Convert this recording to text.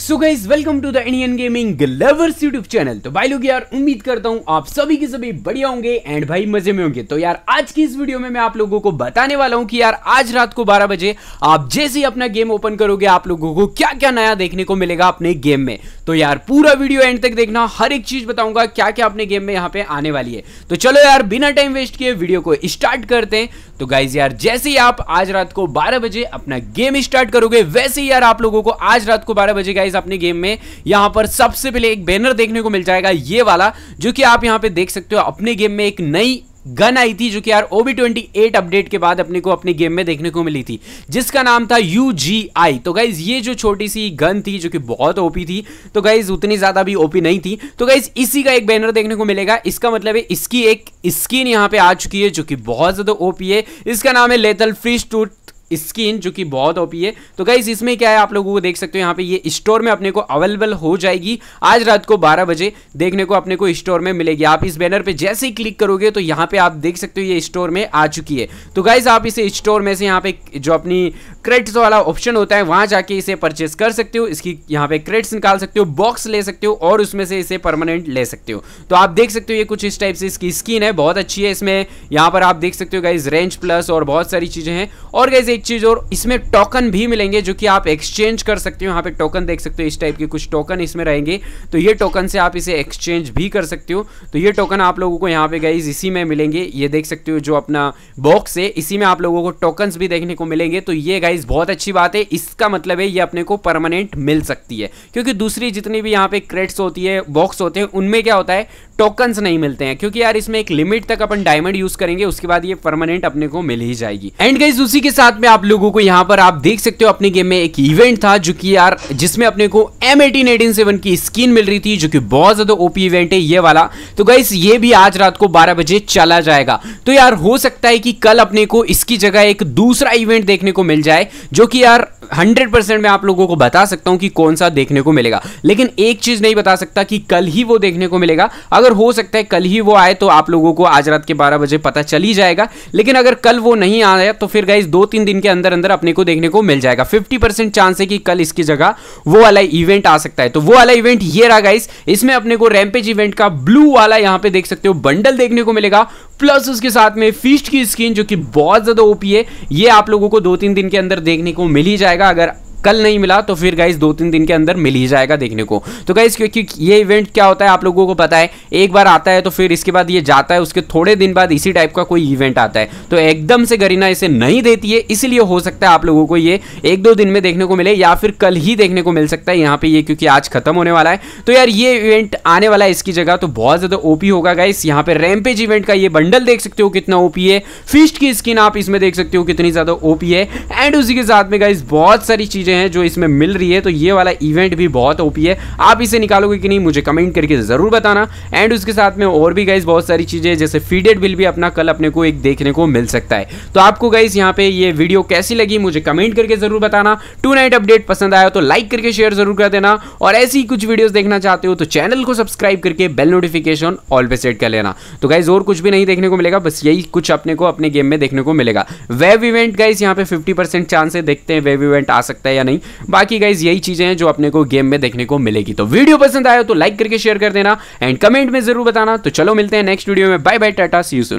so guys welcome to the Indian gaming lovers YouTube channel तो भाई लोग यार उम्मीद करता हूँ आप सभी के सभी बढ़िया होंगे एंड भाई मजे में होंगे तो यार आज की इस वीडियो में मैं आप लोगों को बताने वाला हूँ कि यार आज रात को 12 बजे आप जैसे ही अपना गेम ओपन करोगे आप लोगों को क्या क्या नया देखने को मिलेगा अपने गेम में तो यार पूरा वीडियो एंड तक देखना हर एक चीज बताऊंगा क्या क्या अपने गेम में यहाँ पे आने वाली है तो चलो यार बिना टाइम वेस्ट किए वीडियो को स्टार्ट करते हैं तो गाइज यार जैसे ही आप आज रात को बारह बजे अपना गेम स्टार्ट करोगे वैसे ही यार आप लोगों को आज रात को बारह बजे गाइज गाइज अपने गेम में यहाँ पर सबसे पहले एक बैनर देखने को मिल जाएगा ये वाला जो कि आप यहाँ पे देख सकते हो अपने गेम में एक नई गन आई थी जो कि यार ओबी ट्वेंटी एट अपडेट के बाद अपने को अपने गेम में देखने को मिली थी जिसका नाम था यू जी आई तो गाइज ये जो छोटी सी गन थी जो कि बहुत ओपी थी तो गाइज उतनी ज्यादा भी ओपी नहीं थी तो गाइज इसी का एक बैनर देखने को मिलेगा इसका मतलब है इसकी एक स्किन यहां पे आ चुकी है जो कि बहुत ज्यादा ओपी है इसका नाम है लेतल फ्री टूट स्किन जो कि बहुत ओपी है तो गाइज इसमें क्या है आप लोगों को देख सकते हो यहाँ पे ये स्टोर में अपने को अवेलेबल हो जाएगी आज रात को 12 बजे देखने को अपने को स्टोर में मिलेगी आप इस बैनर पे जैसे ही क्लिक करोगे तो यहाँ पे आप देख सकते हो ये स्टोर में आ चुकी है तो गाइज आप इसे स्टोर में से यहाँ पे जो अपनी क्रेडिट्स वाला ऑप्शन होता है वहां जाके इसे परचेस कर सकते हो इसकी यहाँ पे क्रेडिट्स निकाल सकते हो बॉक्स ले सकते हो और उसमें से इसे परमानेंट ले सकते हो तो आप देख सकते हो ये कुछ इस टाइप से इसकी स्किन है बहुत अच्छी है इसमें यहाँ पर आप देख सकते हो गाइज रेंज प्लस और बहुत सारी चीजें हैं और गाइज एक चीज और इसमें टोकन भी मिलेंगे जो कि आप एक्सचेंज कर सकते हो यहाँ पे टोकन देख सकते हो इस टाइप के कुछ टोकन इसमें रहेंगे तो ये टोकन से आप इसे एक्सचेंज भी कर सकते हो तो ये टोकन आप लोगों को यहाँ पे गाइज इसी में मिलेंगे ये देख सकते हो जो अपना बॉक्स है इसी में आप लोगों को टोकन भी देखने को मिलेंगे तो ये गाइज गाइज बहुत अच्छी बात है इसका मतलब है ये अपने को परमानेंट मिल सकती है क्योंकि दूसरी जितनी भी यहाँ पे क्रेट्स होती है बॉक्स होते हैं उनमें क्या होता है टोकन्स नहीं मिलते हैं क्योंकि यार इसमें एक लिमिट तक अपन डायमंड यूज करेंगे उसके बाद ये परमानेंट अपने को मिल ही जाएगी एंड गाइज उसी के साथ में आप लोगों को यहाँ पर आप देख सकते हो अपने गेम में एक इवेंट था जो कि यार जिसमें अपने को एम एटीन की स्किन मिल रही थी जो कि बहुत ज्यादा ओपी इवेंट है ये वाला तो गाइस ये भी आज रात को बारह बजे चला जाएगा तो यार हो सकता है कि कल अपने को इसकी जगह एक दूसरा इवेंट देखने को मिल जाए है जो कि यार 100% परसेंट मैं आप लोगों को बता सकता हूं कि कौन सा देखने को मिलेगा लेकिन एक चीज़ नहीं बता सकता कि कल ही वो देखने को मिलेगा अगर हो सकता है कल ही वो आए तो आप लोगों को आज रात के बारह बजे पता चल ही जाएगा लेकिन अगर कल वो नहीं आया तो फिर गाइज दो तीन दिन के अंदर अंदर अपने को देखने को मिल जाएगा फिफ्टी चांस है कि कल इसकी जगह वो वाला इवेंट आ सकता है तो वो वाला इवेंट ये रहा गाइज इसमें अपने को रैम्पेज इवेंट का ब्लू वाला यहां पर देख सकते हो बंडल देखने को मिलेगा प्लस उसके साथ में फीस्ट की स्किन जो कि बहुत ज़्यादा ओपी है ये आप लोगों को दो तीन दिन के अंदर देखने को मिल ही जाएगा अगर कल नहीं मिला तो फिर गाइज दो तीन दिन के अंदर मिल ही जाएगा देखने को तो गाइज क्योंकि ये इवेंट क्या होता है आप लोगों को पता है एक बार आता है तो फिर इसके बाद ये जाता है उसके थोड़े दिन बाद इसी टाइप का कोई इवेंट आता है तो एकदम से गरीना इसे नहीं देती है इसलिए हो सकता है आप लोगों को ये एक दो दिन में देखने को मिले या फिर कल ही देखने को मिल सकता है यहाँ पे ये क्योंकि आज खत्म होने वाला है तो यार ये इवेंट आने वाला है इसकी जगह तो बहुत ज़्यादा ओपी होगा गाइस यहाँ पे रैमपेज इवेंट का ये बंडल देख सकते हो कितना ओपी है फिस्ट की स्किन आप इसमें देख सकते हो कितनी ज़्यादा ओपी है एंड उसी के साथ में गाइस बहुत सारी चीज़ें चीज़ें हैं जो इसमें मिल रही है तो ये वाला इवेंट भी बहुत ओपी है आप इसे निकालोगे कि नहीं मुझे कमेंट करके ज़रूर बताना एंड उसके साथ में और भी गाइज बहुत सारी चीज़ें जैसे फीडेड बिल भी अपना कल अपने को एक देखने को मिल सकता है तो आपको गाइज यहाँ पे ये वीडियो कैसी लगी मुझे कमेंट करके ज़रूर बताना टू नाइट अपडेट पसंद आया तो लाइक करके शेयर ज़रूर कर देना और ऐसी कुछ वीडियोज़ देखना चाहते हो तो चैनल को सब्सक्राइब करके बेल नोटिफिकेशन ऑल पे सेट कर लेना तो गाइज और कुछ भी नहीं देखने को मिलेगा बस यही कुछ अपने को अपने गेम में देखने को मिलेगा वेब इवेंट गाइज यहाँ पे फिफ्टी चांस है देखते हैं वेब इवेंट आ सकता है या नहीं बाकी गाइज यही चीजें हैं जो अपने को गेम में देखने को मिलेगी तो वीडियो पसंद आया तो लाइक करके शेयर कर देना एंड कमेंट में जरूर बताना तो चलो मिलते हैं नेक्स्ट वीडियो में बाय बाय टाटा सी यू सुन